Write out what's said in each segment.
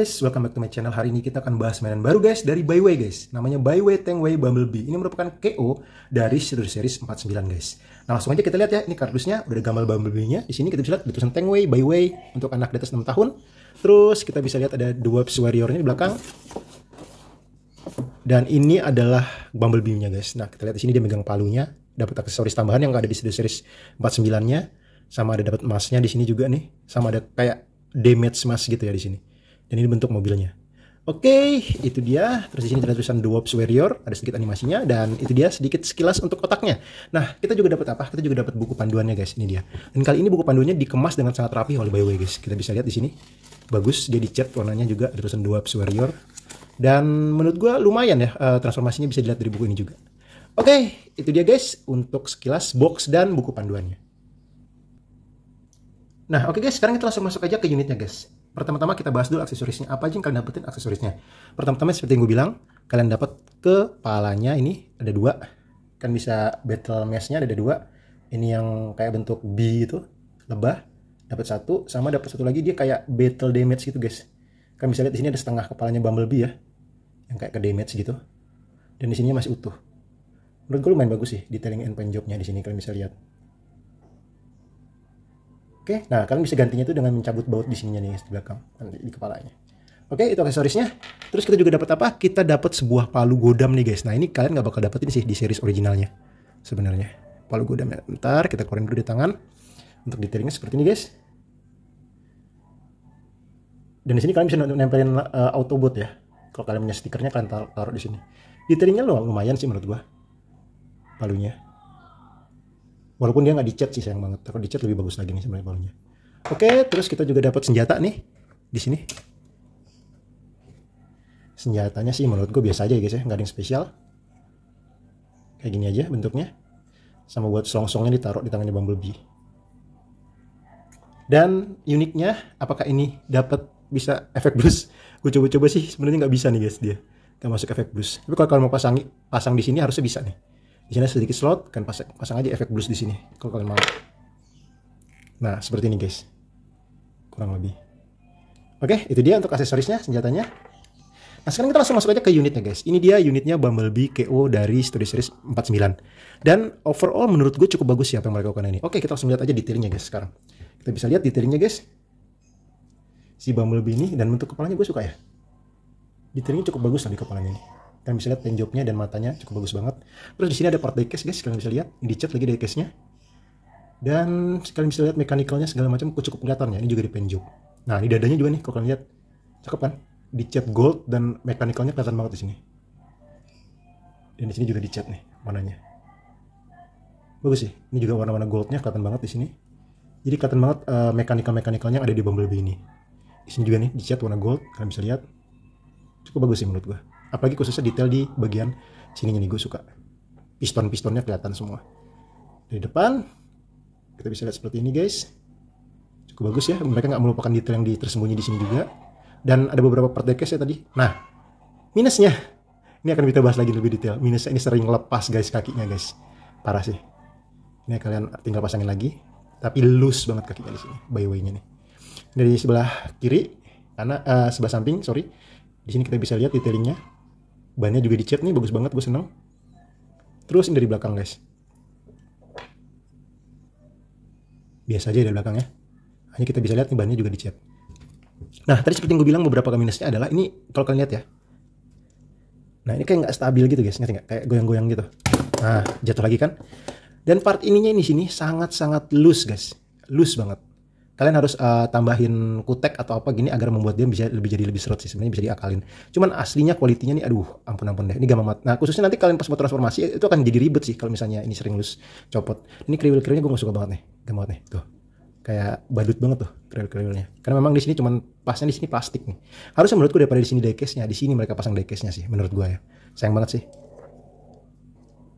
guys, welcome back to my channel. Hari ini kita akan bahas mainan baru guys dari Byway guys. Namanya Byway Tengway Bumblebee. Ini merupakan KO dari Silver Series 49 guys. Nah langsung aja kita lihat ya, ini kardusnya udah ada gambar Bumblebee-nya. Di sini kita bisa lihat ada tulisan Tengway Byway untuk anak di atas 6 tahun. Terus kita bisa lihat ada dua warrior ini di belakang. Dan ini adalah Bumblebee-nya guys. Nah kita lihat di sini dia megang palunya. Dapat aksesoris tambahan yang gak ada di Silver Series 49-nya. Sama ada dapat emasnya di sini juga nih. Sama ada kayak damage mas gitu ya di sini dan ini bentuk mobilnya Oke, okay, itu dia. Terus di sini ada tulisan The Warps Warrior, ada sedikit animasinya dan itu dia sedikit sekilas untuk otaknya. Nah, kita juga dapat apa? Kita juga dapat buku panduannya, guys. Ini dia. Dan kali ini buku panduannya dikemas dengan sangat rapi oleh Bayway, guys. Kita bisa lihat di sini. Bagus, dia dicat warnanya juga ada tulisan The Warps Warrior. Dan menurut gue lumayan ya eh, transformasinya bisa dilihat dari buku ini juga. Oke, okay, itu dia guys untuk sekilas box dan buku panduannya. Nah, oke okay guys, sekarang kita langsung masuk aja ke unitnya, guys pertama-tama kita bahas dulu aksesorisnya apa aja yang kalian dapetin aksesorisnya pertama-tama seperti yang gue bilang kalian dapat kepalanya ini ada dua kan bisa battle meshnya ada dua ini yang kayak bentuk B itu lebah dapat satu sama dapat satu lagi dia kayak battle damage gitu guys kan bisa lihat di sini ada setengah kepalanya bumblebee ya yang kayak ke damage gitu dan di sini masih utuh menurut gue lumayan bagus sih detailing and paint jobnya di sini kalian bisa lihat Oke, nah kalian bisa gantinya itu dengan mencabut baut di sininya nih di belakang, nanti di kepalanya. Oke, itu aksesorisnya. Terus kita juga dapat apa? Kita dapat sebuah palu godam nih guys. Nah ini kalian nggak bakal dapetin sih di series originalnya sebenarnya. Palu godamnya. Ntar kita keluarin dulu di tangan. Untuk detailnya seperti ini guys. Dan di sini kalian bisa nempelin uh, Autobot ya. Kalau kalian punya stikernya kalian taruh, taruh di sini. Detailnya lumayan sih menurut gua. Palunya. Walaupun dia nggak dicat sih sayang banget. Kalau dicat lebih bagus lagi nih sebenarnya palunya. Oke, terus kita juga dapat senjata nih di sini. Senjatanya sih menurut gue biasa aja ya guys ya, nggak ada yang spesial. Kayak gini aja bentuknya. Sama buat selongsongnya ditaruh di tangannya Bumblebee. Dan uniknya, apakah ini dapat bisa efek blues? Gue coba-coba sih, sebenarnya nggak bisa nih guys dia. Gak masuk efek blues. Tapi kalau kalian mau pasang pasang di sini harusnya bisa nih di sini sedikit slot kan pasang, pasang aja efek blues di sini kalau kalian mau nah seperti ini guys kurang lebih oke itu dia untuk aksesorisnya senjatanya nah sekarang kita langsung masuk aja ke unitnya guys ini dia unitnya Bumblebee KO dari Studio Series 49 dan overall menurut gue cukup bagus siapa yang mereka lakukan ini oke kita langsung lihat aja detailnya guys sekarang kita bisa lihat detailnya guys si Bumblebee ini dan bentuk kepalanya gue suka ya detailnya cukup bagus lah di kepalanya ini kalian bisa lihat jobnya dan matanya cukup bagus banget terus di sini ada part diecast guys kalian bisa lihat dicat lagi diecastnya dan kalian bisa lihat mekanikalnya segala macam cukup kelihatan ya ini juga di penjob nah ini dadanya juga nih kalau kalian lihat cakep kan dicat gold dan mekanikalnya kelihatan banget di sini dan di sini juga dicat nih warnanya bagus sih ini juga warna-warna goldnya kelihatan banget di sini jadi kelihatan banget uh, eh, mekanikal mekanikalnya ada di Bumblebee ini di sini juga nih dicat warna gold kalian bisa lihat cukup bagus sih menurut gua apalagi khususnya detail di bagian sininya ini gue suka piston-pistonnya kelihatan semua dari depan kita bisa lihat seperti ini guys cukup bagus ya mereka nggak melupakan detail yang tersembunyi di sini juga dan ada beberapa part case ya tadi nah minusnya ini akan kita bahas lagi lebih detail minusnya ini sering lepas guys kakinya guys parah sih ini kalian tinggal pasangin lagi tapi loose banget kakinya di sini by way nya nih dari sebelah kiri karena uh, sebelah samping sorry di sini kita bisa lihat detailingnya bannya juga dicat nih bagus banget gue seneng terus ini dari belakang guys biasa aja dari belakang ya hanya kita bisa lihat nih bannya juga dicat nah tadi seperti yang gue bilang beberapa minusnya adalah ini kalau kalian lihat ya nah ini kayak nggak stabil gitu guys nggak kayak goyang-goyang gitu nah jatuh lagi kan dan part ininya ini sini sangat-sangat loose guys loose banget kalian harus uh, tambahin kutek atau apa gini agar membuat dia bisa lebih jadi lebih serut sih sebenarnya bisa diakalin cuman aslinya kualitinya nih aduh ampun ampun deh ini gak banget nah khususnya nanti kalian pas mau transformasi itu akan jadi ribet sih kalau misalnya ini sering loose copot ini kriwil kriwilnya gue gak suka banget nih gak banget nih tuh kayak badut banget tuh kriwil-kriwilnya. Karena memang di sini cuman pasnya di sini plastik nih. Harusnya menurutku daripada di sini nya, di sini mereka pasang nya sih menurut gue ya. Sayang banget sih.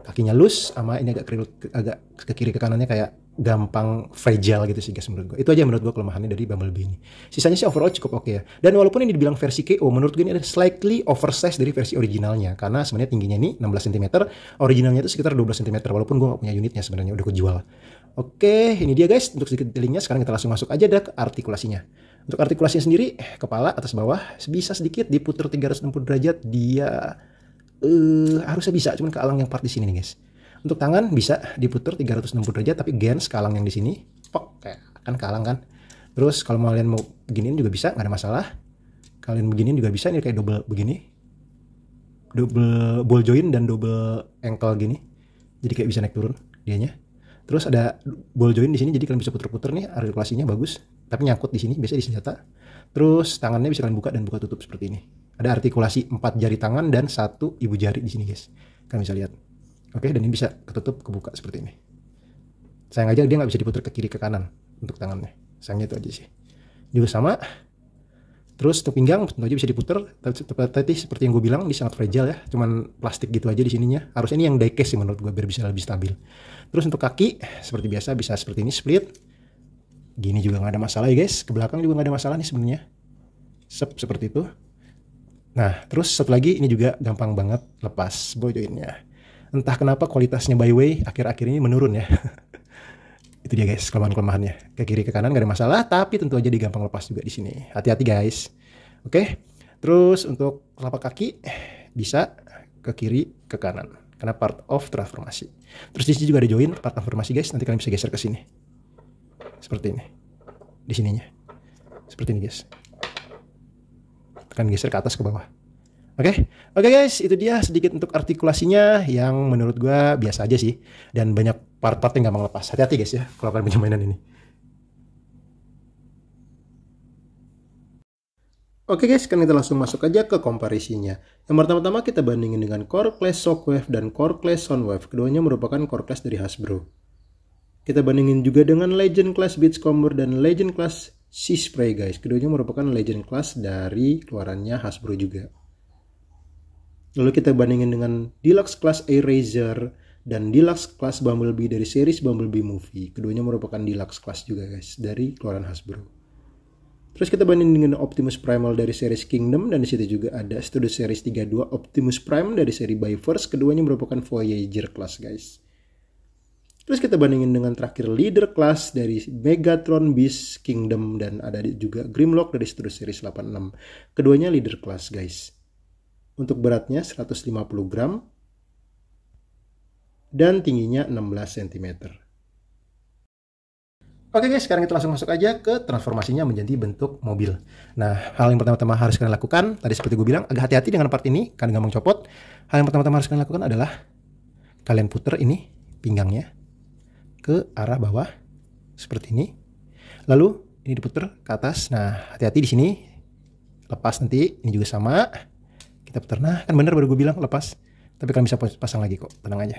Kakinya lus sama ini agak kriwil agak ke kiri ke kanannya kayak gampang fragile gitu sih guys menurut gue. Itu aja menurut gue kelemahannya dari Bumblebee ini. Sisanya sih overall cukup oke okay ya. Dan walaupun ini dibilang versi KO, menurut gue ini ada slightly oversized dari versi originalnya. Karena sebenarnya tingginya ini 16 cm, originalnya itu sekitar 12 cm. Walaupun gue gak punya unitnya sebenarnya udah gue jual. Oke, ini dia guys untuk sedikit detailingnya. Sekarang kita langsung masuk aja deh ke artikulasinya. Untuk artikulasinya sendiri, eh, kepala atas bawah bisa sedikit diputar 360 derajat. Dia eh uh, harusnya bisa, cuman ke alang yang part di sini nih guys untuk tangan bisa diputar 360 derajat tapi gen skalang yang di sini pok kayak akan kalang kan. Terus kalau kalian mau beginiin juga bisa nggak ada masalah. Kalian beginiin juga bisa ini kayak double begini. Double ball join dan double ankle gini. Jadi kayak bisa naik turun dianya. Terus ada ball join di sini jadi kalian bisa putar puter nih artikulasinya bagus tapi nyangkut di sini biasa di senjata. Terus tangannya bisa kalian buka dan buka tutup seperti ini. Ada artikulasi 4 jari tangan dan satu ibu jari di sini guys. Kalian bisa lihat. Oke, okay, dan ini bisa ketutup, kebuka seperti ini. Sayang aja dia nggak bisa diputar ke kiri ke kanan untuk tangannya. Sayangnya itu aja sih. Juga sama. Terus untuk pinggang tentu aja bisa diputar. Tapi seperti yang gue bilang ini sangat fragile ya. Cuman plastik gitu aja di sininya. Harusnya ini yang diecast sih menurut gue biar bisa lebih stabil. Terus untuk kaki seperti biasa bisa seperti ini split. Gini juga nggak ada masalah ya guys. Ke belakang juga nggak ada masalah nih sebenarnya. Sep seperti itu. Nah, terus satu lagi ini juga gampang banget lepas bojoinnya entah kenapa kualitasnya by way akhir-akhir ini menurun ya. itu dia guys kelemahan-kelemahannya. Ke kiri ke kanan gak ada masalah, tapi tentu aja digampang lepas juga di sini. Hati-hati guys. Oke. Terus untuk telapak kaki bisa ke kiri ke kanan karena part of transformasi. Terus di sini juga ada join part transformasi guys, nanti kalian bisa geser ke sini. Seperti ini. Di sininya. Seperti ini guys. Tekan geser ke atas ke bawah. Oke, okay? oke okay guys, itu dia sedikit untuk artikulasinya yang menurut gue biasa aja sih, dan banyak part-part yang gampang lepas. Hati-hati guys ya, kalau kalian punya mainan ini. Oke okay guys, sekarang kita langsung masuk aja ke komparisinya. Yang pertama-tama kita bandingin dengan Core Class Shockwave dan Core Class Soundwave. Keduanya merupakan Core Class dari Hasbro. Kita bandingin juga dengan Legend Class Beachcomber dan Legend Class Sea guys. Keduanya merupakan Legend Class dari keluarannya Hasbro juga. Lalu kita bandingin dengan Deluxe Class Eraser dan Deluxe Class Bumblebee dari series Bumblebee Movie. Keduanya merupakan Deluxe Class juga guys, dari keluaran Hasbro. Terus kita bandingin dengan Optimus Primal dari series Kingdom dan di situ juga ada Studio Series 32 Optimus Prime dari seri Bifrost. Keduanya merupakan Voyager Class guys. Terus kita bandingin dengan terakhir leader class dari Megatron Beast Kingdom dan ada juga Grimlock dari Studio Series 86. Keduanya leader class guys. Untuk beratnya 150 gram dan tingginya 16 cm. Oke guys, sekarang kita langsung masuk aja ke transformasinya menjadi bentuk mobil. Nah, hal yang pertama-tama harus kalian lakukan, tadi seperti gue bilang, agak hati-hati dengan part ini, karena gampang copot. Hal yang pertama-tama harus kalian lakukan adalah, kalian puter ini, pinggangnya, ke arah bawah, seperti ini. Lalu, ini diputer ke atas. Nah, hati-hati di sini, lepas nanti, ini juga sama kita Nah, kan bener baru gue bilang lepas tapi kalian bisa pasang lagi kok tenang aja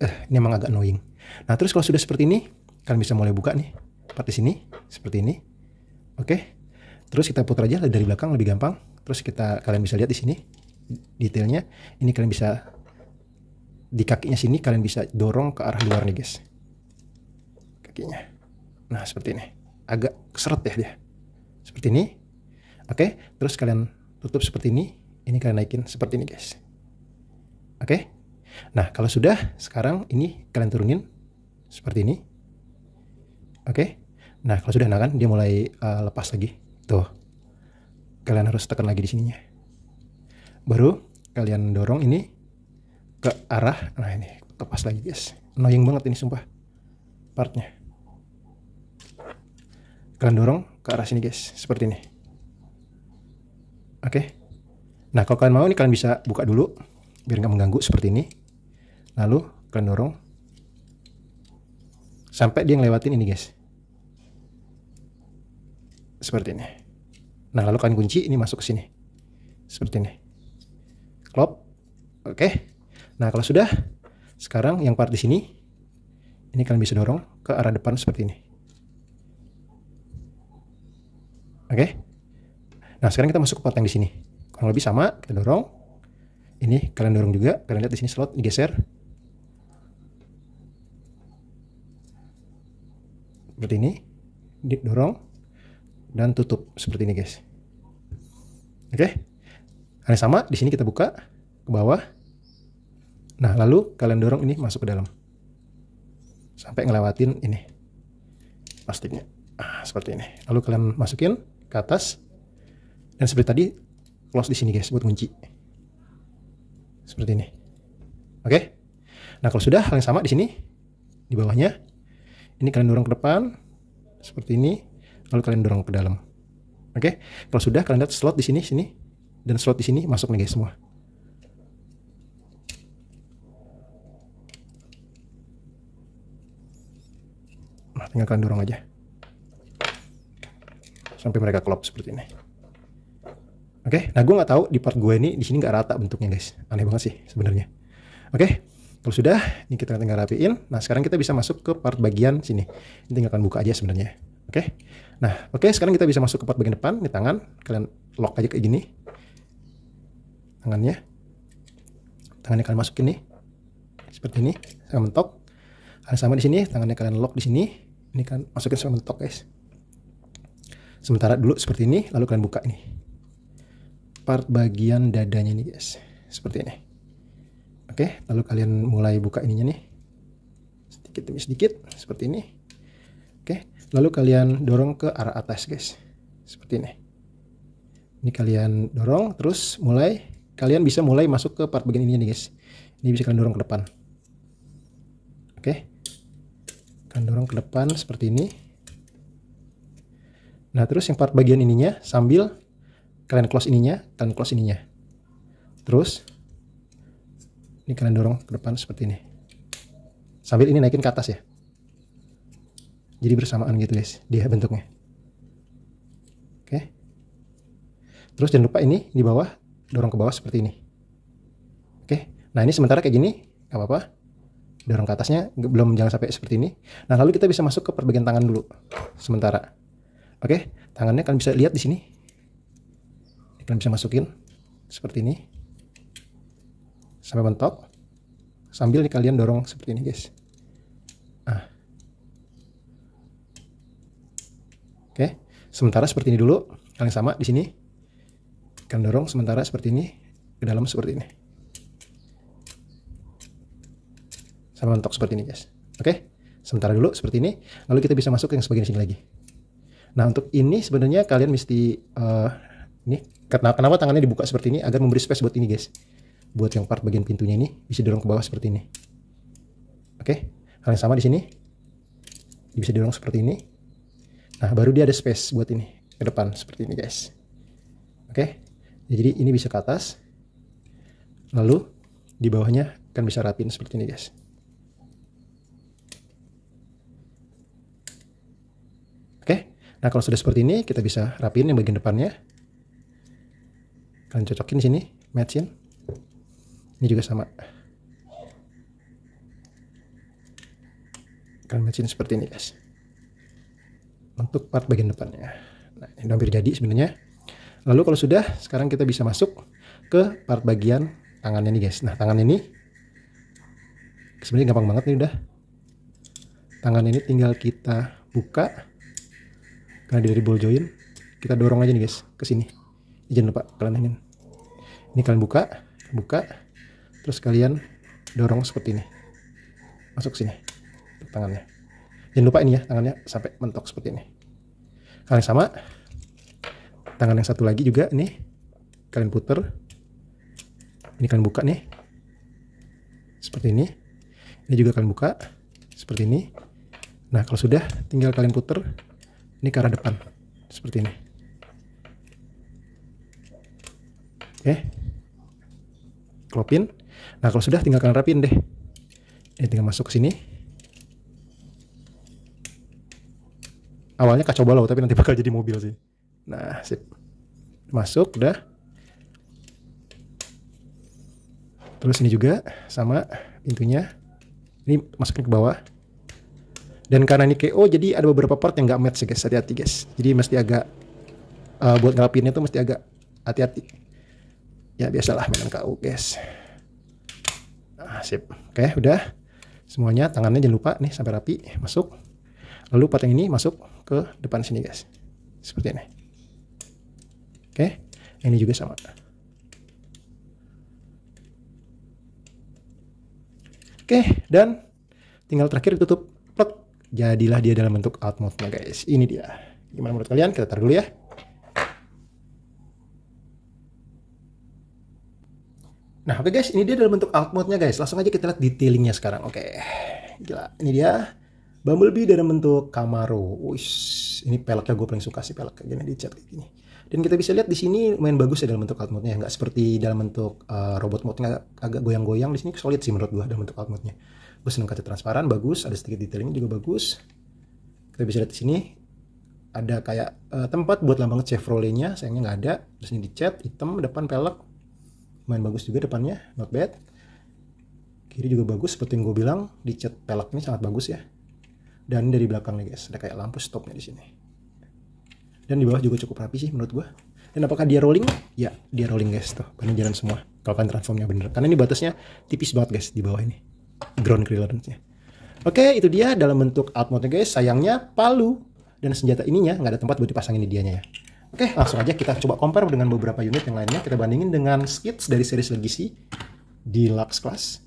eh, ini emang agak annoying nah terus kalau sudah seperti ini kalian bisa mulai buka nih part di sini seperti ini oke terus kita putar aja dari belakang lebih gampang terus kita kalian bisa lihat di sini detailnya ini kalian bisa di kakinya sini kalian bisa dorong ke arah luar nih guys kakinya nah seperti ini agak seret ya dia seperti ini oke terus kalian tutup seperti ini ini kalian naikin seperti ini guys oke nah kalau sudah sekarang ini kalian turunin seperti ini oke nah kalau sudah nah kan dia mulai uh, lepas lagi tuh kalian harus tekan lagi di sininya baru kalian dorong ini ke arah nah ini lepas lagi guys annoying banget ini sumpah partnya kalian dorong ke arah sini guys seperti ini Oke. Nah, kalau kalian mau nih kalian bisa buka dulu biar nggak mengganggu seperti ini. Lalu kalian dorong sampai dia ngelewatin ini, guys. Seperti ini. Nah, lalu kalian kunci ini masuk ke sini. Seperti ini. Klop. Oke. Nah, kalau sudah sekarang yang part di sini ini kalian bisa dorong ke arah depan seperti ini. Oke. Okay? Nah, sekarang kita masuk ke poteng di sini. Kurang lebih sama, kita dorong. Ini kalian dorong juga. Kalian lihat di sini slot digeser. Seperti ini. dorong dan tutup seperti ini, guys. Oke. Okay? Hal sama, di sini kita buka ke bawah. Nah, lalu kalian dorong ini masuk ke dalam. Sampai ngelewatin ini. pastinya, Ah, seperti ini. Lalu kalian masukin ke atas dan seperti tadi, close di sini guys buat kunci. Seperti ini. Oke. Nah, kalau sudah hal yang sama di sini di bawahnya ini kalian dorong ke depan seperti ini, lalu kalian dorong ke dalam. Oke. Kalau sudah kalian lihat slot di sini, sini dan slot di sini masuk nih guys semua. Nah, tinggal kalian dorong aja. Sampai mereka klop seperti ini. Oke, okay? nah gue nggak tahu di part gue ini di sini nggak rata bentuknya guys, aneh banget sih sebenarnya. Oke, okay? kalau sudah ini kita tinggal rapiin. Nah sekarang kita bisa masuk ke part bagian sini. Ini tinggalkan buka aja sebenarnya. Oke, okay? nah oke okay, sekarang kita bisa masuk ke part bagian depan Nih tangan. Kalian lock aja kayak gini tangannya. Tangannya kalian masukin nih seperti ini, saya mentok. Hal sama di sini, tangannya kalian lock di sini. Ini kan masukin sama mentok guys. Sementara dulu seperti ini, lalu kalian buka ini part bagian dadanya nih guys seperti ini oke lalu kalian mulai buka ininya nih sedikit demi sedikit seperti ini oke lalu kalian dorong ke arah atas guys seperti ini ini kalian dorong terus mulai kalian bisa mulai masuk ke part bagian ininya nih guys ini bisa kalian dorong ke depan oke kalian dorong ke depan seperti ini Nah, terus yang part bagian ininya sambil kalian close ininya, kalian close ininya. Terus ini kalian dorong ke depan seperti ini. Sambil ini naikin ke atas ya. Jadi bersamaan gitu guys, dia bentuknya. Oke. Terus jangan lupa ini di bawah dorong ke bawah seperti ini. Oke. Nah, ini sementara kayak gini, gak apa-apa. Dorong ke atasnya belum jangan sampai seperti ini. Nah, lalu kita bisa masuk ke perbagian tangan dulu sementara. Oke, tangannya kalian bisa lihat di sini kalian bisa masukin seperti ini sampai mentok sambil nih kalian dorong seperti ini guys ah. oke sementara seperti ini dulu kalian sama di sini kalian dorong sementara seperti ini ke dalam seperti ini sampai mentok seperti ini guys oke sementara dulu seperti ini lalu kita bisa masuk yang sebagian sini lagi nah untuk ini sebenarnya kalian mesti uh, ini Kenapa, kenapa tangannya dibuka seperti ini agar memberi space buat ini guys. Buat yang part bagian pintunya ini bisa dorong ke bawah seperti ini. Oke, okay? hal yang sama di sini bisa dorong seperti ini. Nah baru dia ada space buat ini ke depan seperti ini guys. Oke, okay? jadi ini bisa ke atas. Lalu di bawahnya kan bisa rapin seperti ini guys. Oke, nah kalau sudah seperti ini kita bisa rapiin yang bagian depannya kalian cocokin sini matchin ini juga sama kalian matchin seperti ini guys untuk part bagian depannya nah ini hampir jadi sebenarnya lalu kalau sudah sekarang kita bisa masuk ke part bagian tangannya nih guys nah tangan ini sebenarnya gampang banget nih udah tangan ini tinggal kita buka karena dari ball join kita dorong aja nih guys ke sini jangan lupa kalian ingin ini kalian buka buka terus kalian dorong seperti ini masuk sini tangannya jangan lupa ini ya tangannya sampai mentok seperti ini kalian sama tangan yang satu lagi juga nih kalian puter ini kalian buka nih seperti ini ini juga kalian buka seperti ini nah kalau sudah tinggal kalian puter ini ke arah depan seperti ini Oke. Eh? Klopin. Nah, kalau sudah tinggal kalian rapin deh. Ini eh, tinggal masuk ke sini. Awalnya kacau balau, tapi nanti bakal jadi mobil sih. Nah, sip. Masuk, udah. Terus ini juga, sama pintunya. Ini masukin ke bawah. Dan karena ini KO, jadi ada beberapa part yang nggak match ya guys. Hati-hati guys. Jadi mesti agak, uh, buat ngelapinnya tuh mesti agak hati-hati ya biasalah mainan KU guys nah, sip oke udah semuanya tangannya jangan lupa nih sampai rapi masuk lalu part yang ini masuk ke depan sini guys seperti ini oke ini juga sama oke dan tinggal terakhir tutup plek jadilah dia dalam bentuk out mode nya guys ini dia gimana menurut kalian kita tar dulu ya Nah oke okay guys, ini dia dalam bentuk alt mode-nya guys. Langsung aja kita lihat detailingnya sekarang. Oke, okay. gila. Ini dia Bumblebee dalam bentuk Camaro. Wih, ini peleknya gue paling suka sih pelek kayak gini dicat kayak gini. Dan kita bisa lihat di sini main bagus ya dalam bentuk alt mode-nya. Enggak seperti dalam bentuk uh, robot mode-nya agak goyang-goyang. Di sini solid sih menurut gue dalam bentuk alt mode-nya. Gue seneng kaca transparan, bagus. Ada sedikit detailingnya juga bagus. Kita bisa lihat di sini ada kayak uh, tempat buat lambang Chevrolet-nya. Sayangnya nggak ada. Terus ini dicat, hitam, depan pelek, main bagus juga depannya not bad kiri juga bagus seperti yang gue bilang dicat pelek ini sangat bagus ya dan dari belakang nih guys ada kayak lampu stopnya di sini dan di bawah juga cukup rapi sih menurut gue dan apakah dia rolling ya dia rolling guys tuh paling jalan semua kalau kan transformnya bener karena ini batasnya tipis banget guys di bawah ini ground clearance nya oke itu dia dalam bentuk out mode guys sayangnya palu dan senjata ininya nggak ada tempat buat dipasangin di dianya ya Oke, langsung aja kita coba compare dengan beberapa unit yang lainnya. Kita bandingin dengan skits dari series Legacy Lux Class.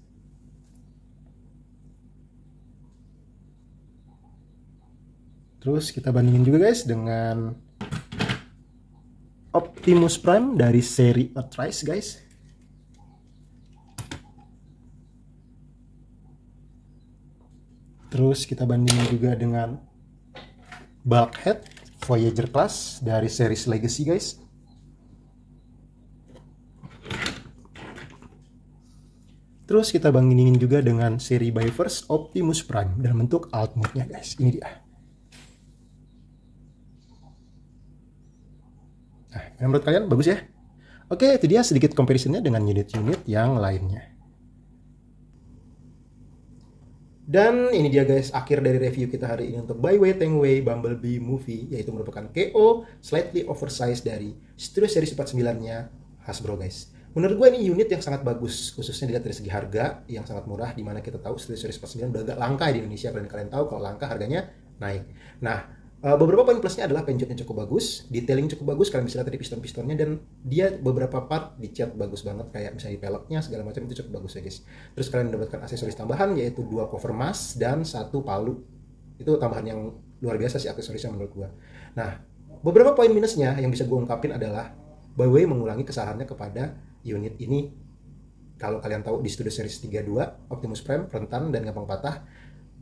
Terus kita bandingin juga guys dengan Optimus Prime dari seri Earthrise guys. Terus kita bandingin juga dengan Bulkhead Voyager Class dari series Legacy guys. Terus kita bandingin juga dengan seri Bifurst Optimus Prime dalam bentuk alt mode-nya guys. Ini dia. Nah, menurut kalian bagus ya? Oke, itu dia sedikit comparisonnya dengan unit-unit yang lainnya. Dan ini dia guys, akhir dari review kita hari ini untuk By Way Tang Way Bumblebee Movie, yaitu merupakan KO slightly oversized dari Studio Series 49-nya Hasbro guys. Menurut gue ini unit yang sangat bagus, khususnya dilihat dari segi harga yang sangat murah, dimana kita tahu Studio Series 49 udah agak langka di Indonesia, kalian kalian tahu kalau langka harganya naik. Nah, Eh, beberapa poin plusnya adalah yang cukup bagus, detailing cukup bagus kalian bisa lihat tadi piston-pistonnya dan dia beberapa part dicat bagus banget kayak misalnya peleknya segala macam itu cukup bagus ya guys. Terus kalian mendapatkan aksesoris tambahan yaitu dua cover mask dan satu palu. Itu tambahan yang luar biasa sih aksesorisnya menurut gua. Nah, beberapa poin minusnya yang bisa gua ungkapin adalah by way mengulangi kesalahannya kepada unit ini. Kalau kalian tahu di Studio Series 32 Optimus Prime rentan dan gampang patah,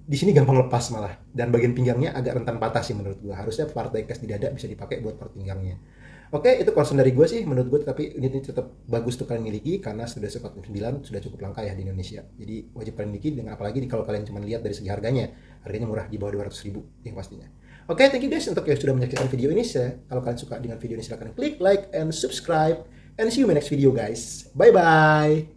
di sini gampang lepas malah dan bagian pinggangnya agak rentan patah sih menurut gue harusnya partai cash di dada bisa dipakai buat part pinggangnya oke itu concern dari gue sih menurut gue tapi ini, ini tetap bagus untuk kalian miliki karena sudah sempat 9 sudah cukup langka ya di Indonesia jadi wajib kalian miliki dengan apalagi kalau kalian cuma lihat dari segi harganya harganya murah di bawah 200 ribu yang pastinya oke thank you guys untuk yang sudah menyaksikan video ini saya kalau kalian suka dengan video ini silahkan klik like and subscribe and see you in my next video guys bye bye